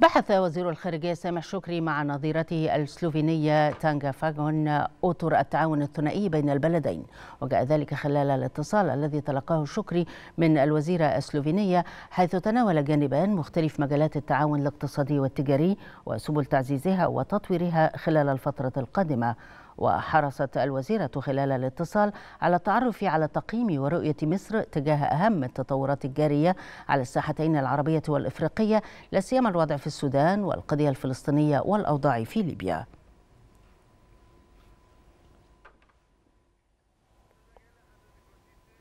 بحث وزير الخارجية سامح شكري مع نظيرته السلوفينية تانجا فاجون أطر التعاون الثنائي بين البلدين وجاء ذلك خلال الاتصال الذي تلقاه شكري من الوزيرة السلوفينية حيث تناول جانبان مختلف مجالات التعاون الاقتصادي والتجاري وسبل تعزيزها وتطويرها خلال الفترة القادمة وحرصت الوزيرة خلال الاتصال على التعرف على تقييم ورؤية مصر تجاه أهم التطورات الجارية على الساحتين العربية والإفريقية لا سيما الوضع في السودان والقضية الفلسطينية والأوضاع في ليبيا